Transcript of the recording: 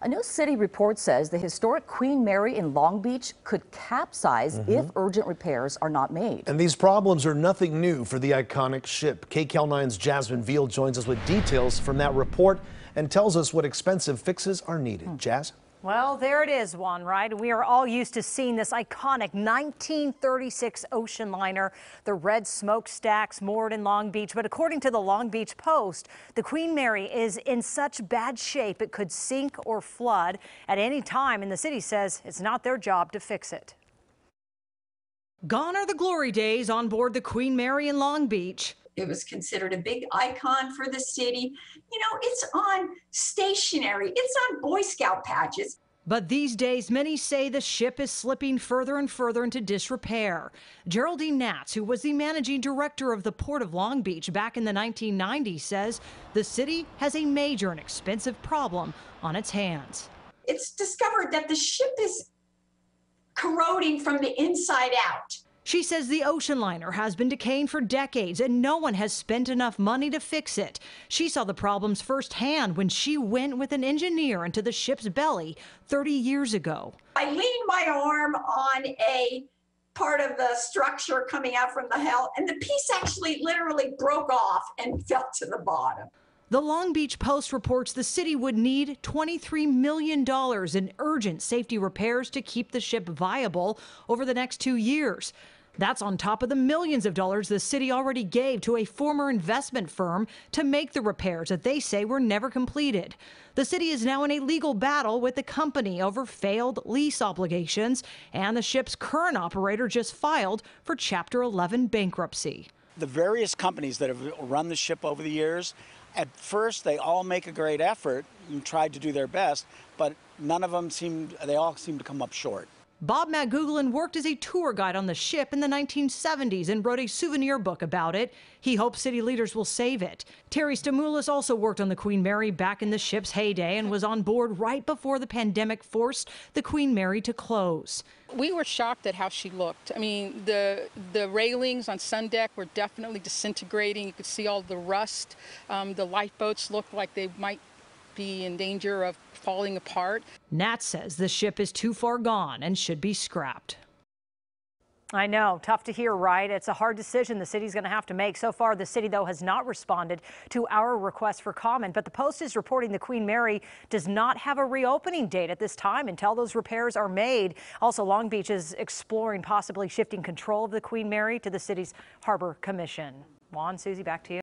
A new city report says the historic Queen Mary in Long Beach could capsize mm -hmm. if urgent repairs are not made. And these problems are nothing new for the iconic ship. KCAL 9's Jasmine Veal joins us with details from that report and tells us what expensive fixes are needed. Mm. Jazz? Well, there it is, Juan, right? We are all used to seeing this iconic 1936 ocean liner, the red smokestacks moored in Long Beach. But according to the Long Beach Post, the Queen Mary is in such bad shape it could sink or flood at any time, and the city says it's not their job to fix it. Gone are the glory days on board the Queen Mary in Long Beach. It was considered a big icon for the city. You know, it's on stationery, it's on Boy Scout patches. But these days, many say the ship is slipping further and further into disrepair. Geraldine Natz, who was the managing director of the Port of Long Beach back in the 1990s, says the city has a major and expensive problem on its hands. It's discovered that the ship is corroding from the inside out. She says the ocean liner has been decaying for decades and no one has spent enough money to fix it. She saw the problems firsthand when she went with an engineer into the ship's belly 30 years ago. I leaned my arm on a part of the structure coming out from the hull, and the piece actually literally broke off and fell to the bottom. The Long Beach Post reports the city would need $23 million in urgent safety repairs to keep the ship viable over the next two years. That's on top of the millions of dollars the city already gave to a former investment firm to make the repairs that they say were never completed. The city is now in a legal battle with the company over failed lease obligations, and the ship's current operator just filed for Chapter 11 bankruptcy. The various companies that have run the ship over the years, at first they all make a great effort and tried to do their best, but none of them seem, they all seem to come up short. Bob McGooglin worked as a tour guide on the ship in the 1970s and wrote a souvenir book about it. He hopes city leaders will save it. Terry Stamoulis also worked on the Queen Mary back in the ship's heyday and was on board right before the pandemic forced the Queen Mary to close. We were shocked at how she looked. I mean, the the railings on sun deck were definitely disintegrating. You could see all the rust. Um, the lifeboats looked like they might be in danger of falling apart. Nat says the ship is too far gone and should be scrapped. I know, tough to hear, right? It's a hard decision the city's going to have to make. So far, the city, though, has not responded to our request for comment. But the Post is reporting the Queen Mary does not have a reopening date at this time until those repairs are made. Also, Long Beach is exploring possibly shifting control of the Queen Mary to the city's Harbor Commission. Juan, Susie, back to you.